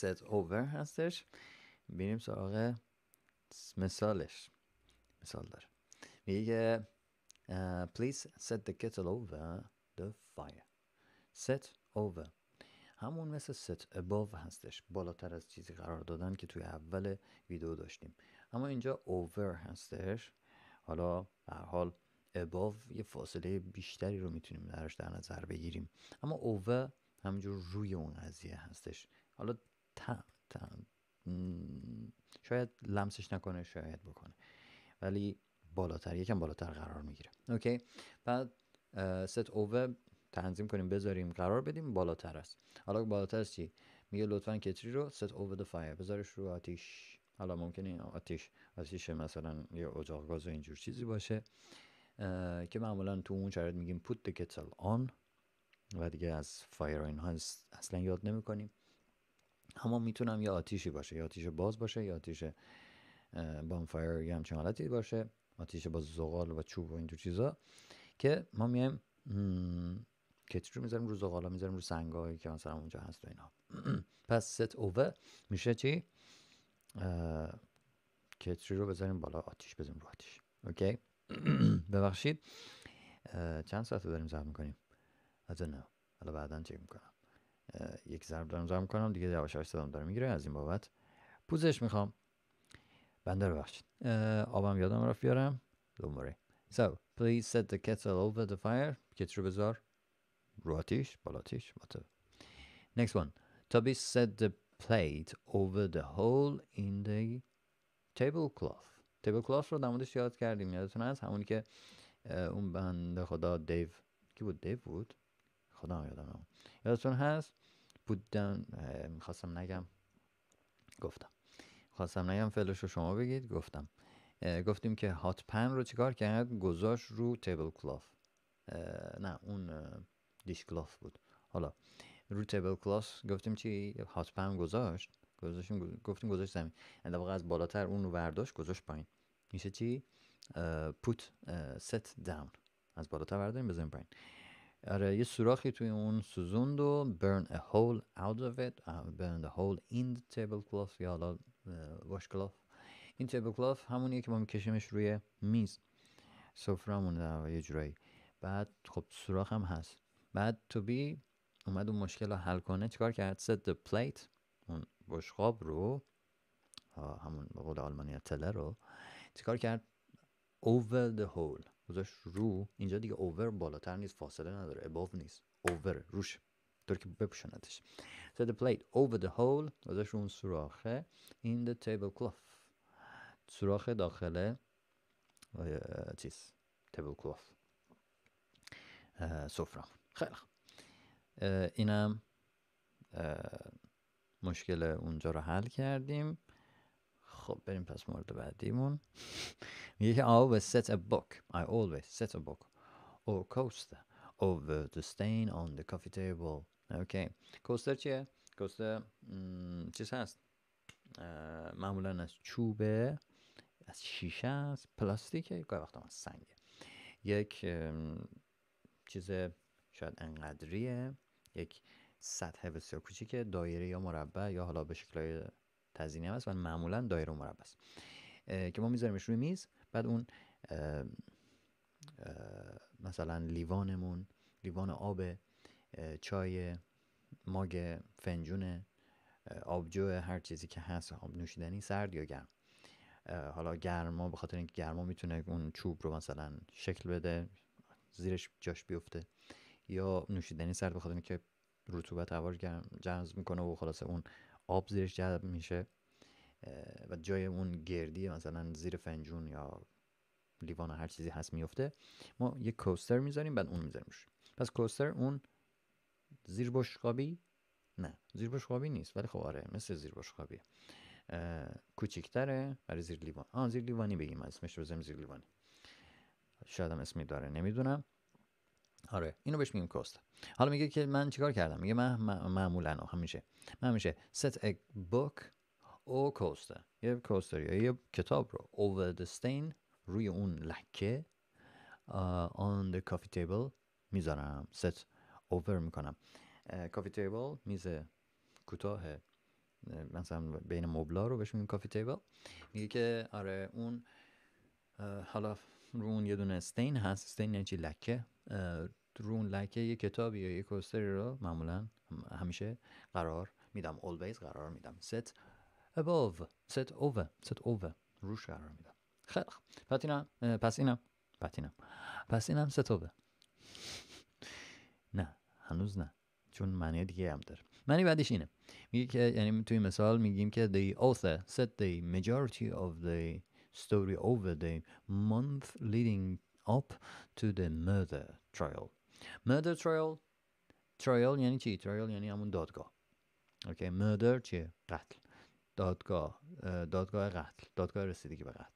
set over هستش بریم سراغ مثالش مثال داره میگه please set the kettle over the fire set over همون مثل set above هستش بالاتر از چیزی قرار دادن که توی اول ویدیو داشتیم اما اینجا over هستش حالا هر حال above یه فاصله بیشتری رو میتونیم درش در نظر بگیریم اما over همینجور روی اون قضیه هستش حالا شاید لمسش نکنه شاید بکنه ولی بالاتر یکم بالاتر قرار میگیره اوکی بعد ست اوه تنظیم کنیم بذاریم قرار بدیم بالاتر است حالا بالاتر است چی میگه لطفا کتری رو ست اوه the فایر بذارش رو آتیش حالا ممکنه آتیش آتیش مثلا یه اجاق گاز و اینجور چیزی باشه که معمولا تو اون شرایط میگیم پوت the kettle on و دیگه از فایر و اینها اصلا یاد نمیکنیم اما میتونم یه آتیشی باشه یا آتیش باز باشه یا آتیش بانفایر یا همچین حالتی باشه آتیش با زغال و چوب و اینجور چیزا که ما میایم کتری رو میذاریم رو زغالا میذاریم رو سنگایی که مثلا اونجا هست و اینا پس ست اوه میشه چی کتری رو بذاریم بالا آتیش بزنیم رو آتیش اوکی ببخشید چند ساعت داریم زحمت میکنیم I don't know حالا بعدا چک میکنم یک ضرب دارم ضرب کنم دیگه یواش یواش صدام داره میگیره از این بابت پوزش میخوام بنده ببخشید آبم یادم رفت بیارم دوباره So, please set the kettle over the fire. کتری بذار رو آتیش بالا آتیش whatever. Next one. Toby set the plate over the hole in the tablecloth. tablecloth رو دمودش یاد کردیم یادتون هست همونی که اون بنده خدا دیو کی بود دیو بود خدا یادم یادتون هست بودن میخواستم نگم گفتم خواستم نگم فعلش رو شما بگید گفتم گفتیم که هات پن رو چیکار کرد گذاشت رو تیبل کلاف نه اون دیش کلاف بود حالا رو تیبل کلاس گفتیم چی هات پن گذاشت گذاشتیم گفتیم گذاشت زمین در از بالاتر اون رو برداشت گذاشت پایین میشه چی پوت ست داون از بالاتر برداریم بزنیم پایین آره یه سوراخی توی اون سوزوند و burn a hole out of it burn the hole in the tablecloth یا حالا cloth این tablecloth همونیه که ما میکشیمش روی میز سفرمون یه جورایی بعد خب سوراخ هم هست بعد تو بی اومد اون مشکل رو حل کنه چیکار کرد set the plate اون بشقاب رو همون به قول آلمانی تله رو چیکار کرد over the hole گذاشت رو اینجا دیگه اوور بالاتر نیست فاصله نداره above نیست اوور روش طور که بپوشندش so the plate over the hole گذاشت رو اون سوراخه in the tablecloth سوراخ داخل چیز tablecloth سفره خیلی اینم مشکل اونجا رو حل کردیم خب بریم پس مورد بعدیمون I always set a book, I always set a book or coaster over the stain on the coffee table. Okay. کوستر چیه؟ کوستر چیز هست معمولا از چوبه از شیشه است پلاستیکه گاهی وقتا سنگه یک چیز شاید انقدریه یک سطح بسیار کوچیک دایره یا مربع یا حالا به شکلهای تزینی هست و معمولا دایره و مربع است که ما میذاریمش روی میز بعد اون مثلا لیوانمون لیوان آب چای ماگ فنجون آبجو هر چیزی که هست آب نوشیدنی سرد یا گرم حالا گرما به خاطر اینکه گرما میتونه اون چوب رو مثلا شکل بده زیرش جاش بیفته یا نوشیدنی سرد به خاطر اینکه رطوبت هوا رو جذب میکنه و خلاصه اون آب زیرش جذب میشه و جای اون گردی مثلا زیر فنجون یا لیوان هر چیزی هست میفته ما یه کوستر میذاریم بعد اون میذاریم پس کوستر اون زیر بشقابی نه زیر بشقابی نیست ولی خب آره مثل زیر بشقابیه کوچیکتره برای زیر لیوان آن زیر لیوانی بگیم اسمش رو زیر لیوانی شاید هم اسمی داره نمیدونم آره اینو بهش میگیم کوستر حالا میگه که من چیکار کردم میگه من معمولا همیشه من همیشه set a book او کوستر. یه کوستر یا یه کتاب رو over the stain روی اون لکه on the coffee table میذارم set over میکنم کافی تیبل میز کوتاه مثلا بین مبلا رو بهش میگیم کافی تیبل میگه که آره اون حالا رو اون یه دونه استین هست استین یعنی چی لکه رو اون لکه یه کتاب یا یه کوستری رو معمولا همیشه قرار میدم always قرار میدم set above set over set over روش قرار میدم خیلی پس اینم پس اینم پس اینم پس اینم ستوبه نه هنوز نه چون معنی دیگه هم داره معنی بعدیش اینه میگه که یعنی توی مثال میگیم که the author said the majority of the story over the month leading up to the murder trial murder trial trial یعنی چی؟ trial یعنی همون دادگاه اوکی okay. murder چیه؟ قتل دادگاه دادگاه قتل دادگاه رسیدگی به قتل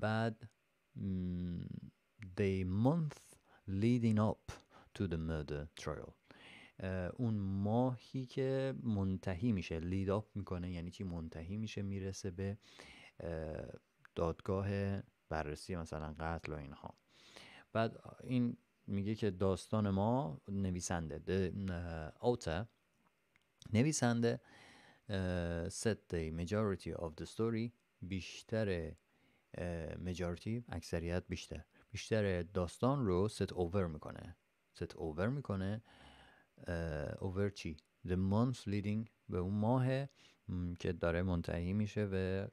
بعد uh, دی mm, month leading up to the murder trial uh, اون ماهی که منتهی میشه لید اپ میکنه یعنی چی منتهی میشه میرسه به uh, دادگاه بررسی مثلا قتل و اینها بعد این میگه که داستان ما نویسنده اوتا نویسنده said the majority of the story بیشتر مجارتی اکثریت بیشتر بیشتر داستان رو ست اوور میکنه ست اوور میکنه اوور چی؟ The month leading به اون ماه که داره منتهی میشه به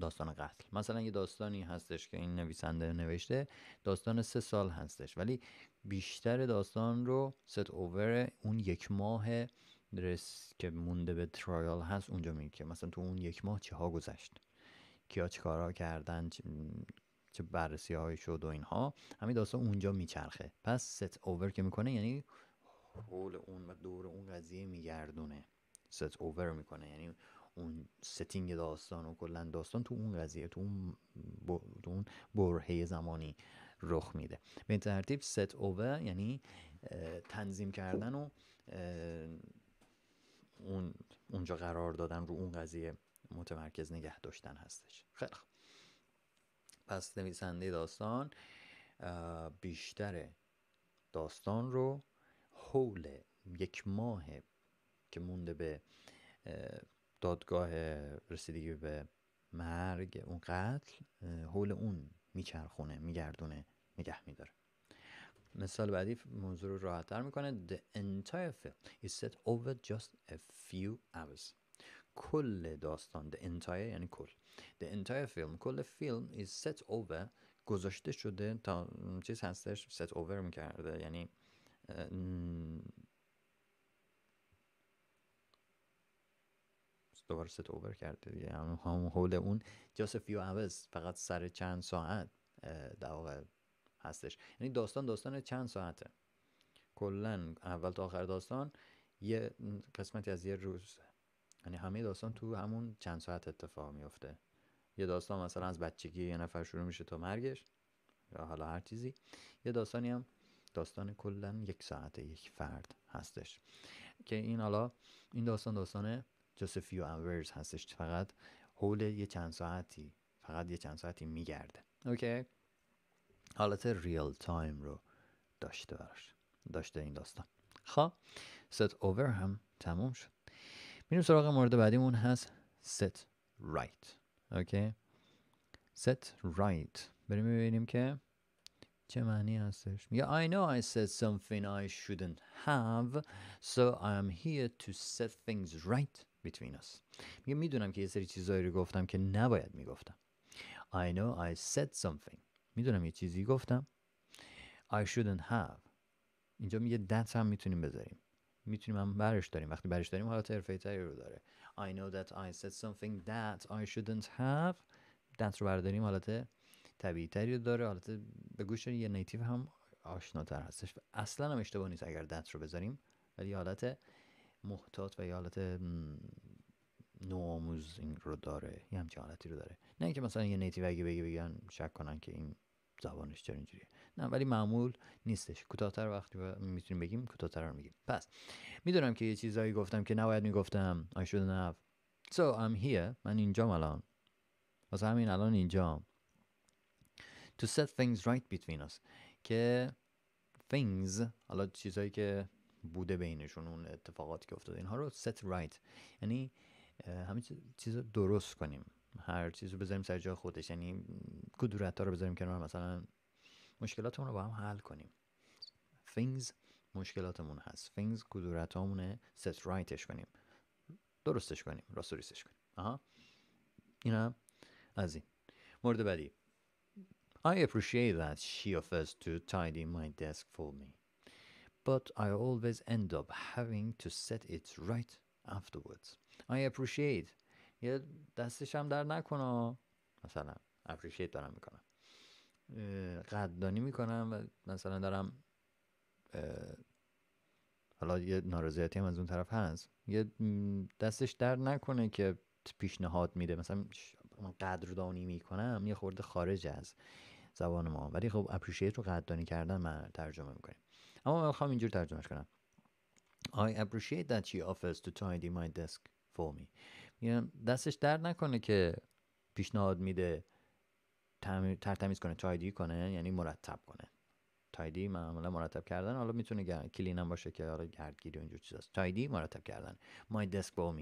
داستان قتل مثلا یه داستانی هستش که این نویسنده نوشته داستان سه سال هستش ولی بیشتر داستان رو ست اوور اون یک ماه که مونده به ترایال هست اونجا میگه مثلا تو اون یک ماه چه ها گذشت کیا کارا کردن چه بررسی های شد و اینها همین داستان اونجا میچرخه پس ست اوور که میکنه یعنی حول اون و دور اون قضیه میگردونه ست اوور میکنه یعنی اون ستینگ داستان و کلا داستان تو اون قضیه تو اون, برهه زمانی رخ میده به این ترتیب ست اوور یعنی تنظیم کردن و اون اونجا قرار دادن رو اون قضیه متمرکز نگه داشتن هستش خیلی خب پس نویسنده داستان بیشتر داستان رو حول یک ماه که مونده به دادگاه رسیدگی به مرگ اون قتل حول اون میچرخونه میگردونه نگه میداره مثال بعدی موضوع رو راحتتر میکنه The entire film is set over just a few hours کل داستان the entire یعنی کل the entire film کل فیلم is set over گذاشته شده تا چیز هستش set over میکرده یعنی دوباره set اوور کرده یعنی هم حول اون جاست few فقط سر چند ساعت در واقع هستش یعنی داستان داستان چند ساعته کلا اول تا آخر داستان یه قسمتی از یه روز یعنی همه داستان تو همون چند ساعت اتفاق میفته یه داستان مثلا از بچگی یه نفر شروع میشه تا مرگش یا حالا هر چیزی یه داستانی هم داستان کلا یک ساعت یک فرد هستش که این حالا این داستان داستان جوسفیو انورز هستش فقط حول یه چند ساعتی فقط یه چند ساعتی میگرده اوکی حالت ریل تایم رو داشته براش داشته این داستان خب ست اوور هم تموم شد میریم سراغ مورد بعدیمون هست set right اوکی set right بریم ببینیم که چه معنی هستش میگه I know I said something I shouldn't have so I am here to set things right between us میگه میدونم که یه سری چیزایی رو گفتم که نباید میگفتم I know I said something میدونم یه چیزی گفتم I shouldn't have اینجا میگه that هم میتونیم بذاریم میتونیم هم برش داریم وقتی برش داریم حالت حرفه تری رو داره I know that I said something that I shouldn't have دنس رو برداریم حالت طبیعی تری رو داره حالت به گوش یه نیتیو هم آشناتر هستش اصلا هم اشتباه نیست اگر دت رو بذاریم ولی حالت محتاط و یه حالت نوآموز این رو داره یه همچین حالتی رو داره نه اینکه مثلا یه نیتیو اگه بگی بگن شک کنن که این زبانش چرا اینجوریه نه ولی معمول نیستش کوتاهتر وقتی میتونیم بگیم کوتاهتر رو میگیم پس میدونم که یه چیزایی گفتم که نباید میگفتم I shouldn't have so I'm here من اینجام الان واسه همین الان اینجام to set things right between us که things حالا چیزایی که بوده بینشون اون اتفاقاتی که افتاده اینها رو set right یعنی همه چیز درست کنیم هر چیز رو بذاریم سر جای خودش یعنی کدورت ها رو بذاریم کنار مثلا مشکلاتمون رو با هم حل کنیم things مشکلاتمون هست things کدورت هامونه set rightش کنیم درستش کنیم راست کنیم آها این هم از این مورد بعدی I appreciate that she offers to tidy my desk for me but I always end up having to set it right afterwards I appreciate یه دستش هم در نکنه مثلا اپریشیت دارم میکنم قدردانی میکنم و مثلا دارم حالا یه نارضایتی هم از اون طرف هست یه دستش در نکنه که پیشنهاد میده مثلا قدردانی میکنم یه خورده خارج از زبان ما ولی خب اپریشیت رو قدردانی کردن من ترجمه میکنیم اما من خواهم اینجور ترجمهش کنم I appreciate that she offers to tidy my desk for me یعنی دستش درد نکنه که پیشنهاد میده ترتمیز کنه تایدی کنه یعنی مرتب کنه تایدی معمولا مرتب کردن حالا میتونه گر... کلین هم باشه که حالا گردگیری و اینجور هست تایدی مرتب کردن مای دسک با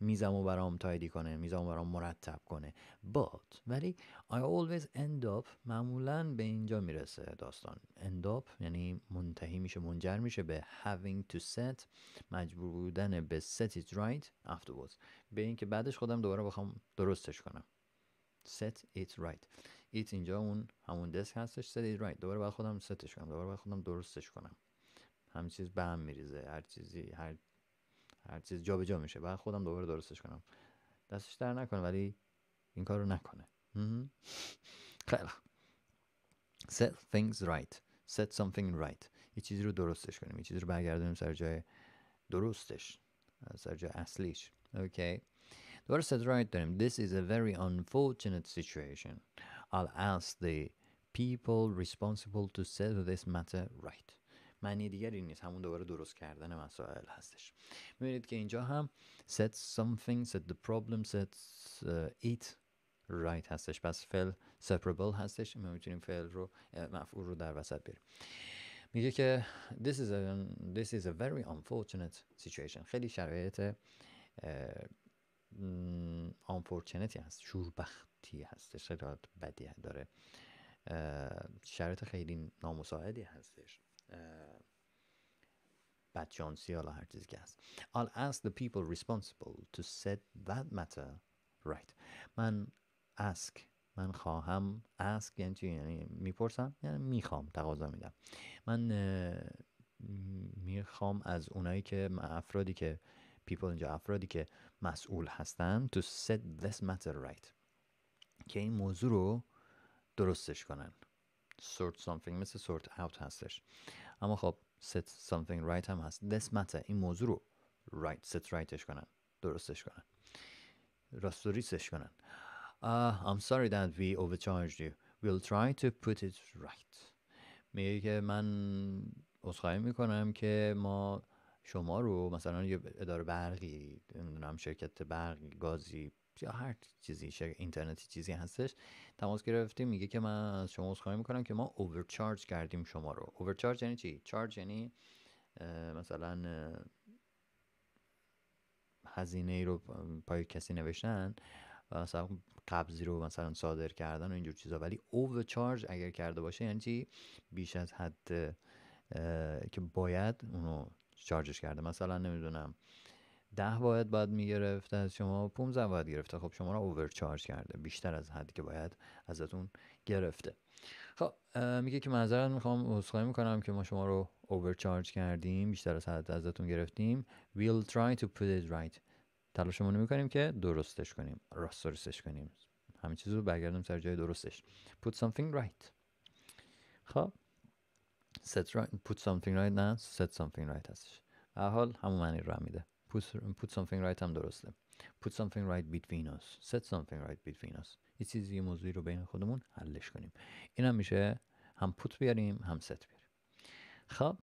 میزم و برام تایدی کنه میزم و برام مرتب کنه but ولی I always end up معمولا به اینجا میرسه داستان end up یعنی منتهی میشه منجر میشه به having to set مجبور بودن به set it right afterwards به اینکه بعدش خودم دوباره بخوام درستش کنم set it right it اینجا اون همون دسک هستش set it right دوباره باید خودم ستش کنم دوباره باید خودم درستش کنم همه چیز به هم میریزه هر چیزی هر هر چیز جابجا جا میشه بعد خودم دوباره درستش کنم دستش در نکنه ولی این کار رو نکنه خیلی set things right set something right یه چیزی رو درستش کنیم یه چیزی رو برگردونیم سر جای درستش سر جای اصلیش اوکی دوباره set right داریم this is a very unfortunate situation I'll ask the people responsible to set this matter right معنی دیگری نیست همون دوباره درست کردن مسائل هستش میبینید که اینجا هم set something set the problem set uh, it right هستش پس فعل separable هستش ما میتونیم فعل رو مفعول رو در وسط بریم میگه که this is a, this is a very unfortunate situation خیلی شرایط unfortunate هست شوربختی هستش خیلی بدی داره شرایط خیلی نامساعدی هستش بدجانسی هر چیزی که I'll ask the people responsible to set that matter right من ask من خواهم ask یعنی چی یعنی میپرسم یعنی میخوام تقاضا میدم من میخوام از اونایی که افرادی که people اینجا افرادی که مسئول هستن to set this matter right که این موضوع رو درستش کنن sort something مثل sort out هستش اما خب set something right هم هست this matter این موضوع رو right set rightش کنن درستش کنن راست ریسش کنن uh, I'm sorry that we overcharged you we'll try to put it right میگه که من اصخایی میکنم که ما شما رو مثلا یه اداره برقی نمیدونم شرکت برق گازی یا هر چیزی اینترنتی چیزی هستش تماس گرفتیم میگه که من از شما عذرخواهی میکنم که ما اوورچارج کردیم شما رو اوورچارج یعنی چی چارج یعنی مثلا هزینه ای رو پای کسی نوشتن و مثلا قبضی رو مثلا صادر کردن و اینجور چیزا ولی اوورچارج اگر کرده باشه یعنی چی بیش از حد که باید اونو چارجش کرده مثلا نمیدونم ده واحد باید میگرفت از شما 15 باید گرفته خب شما رو اوورچارج کرده بیشتر از حدی که باید ازتون گرفته خب میگه که معذرت میخوام عذرخواهی میکنم که ما شما رو اوورچارج کردیم بیشتر از حد ازتون گرفتیم we'll try to put it right تلاشمون میکنیم که درستش کنیم راست کنیم همین چیز رو برگردیم سر جای درستش put something right خب set right put something right نه set something right هستش حال همون معنی رو میده put something right هم درسته put something right between us set something right between us یه چیزی موضوعی رو بین خودمون حلش کنیم این هم میشه هم put بیاریم هم set بیاریم خب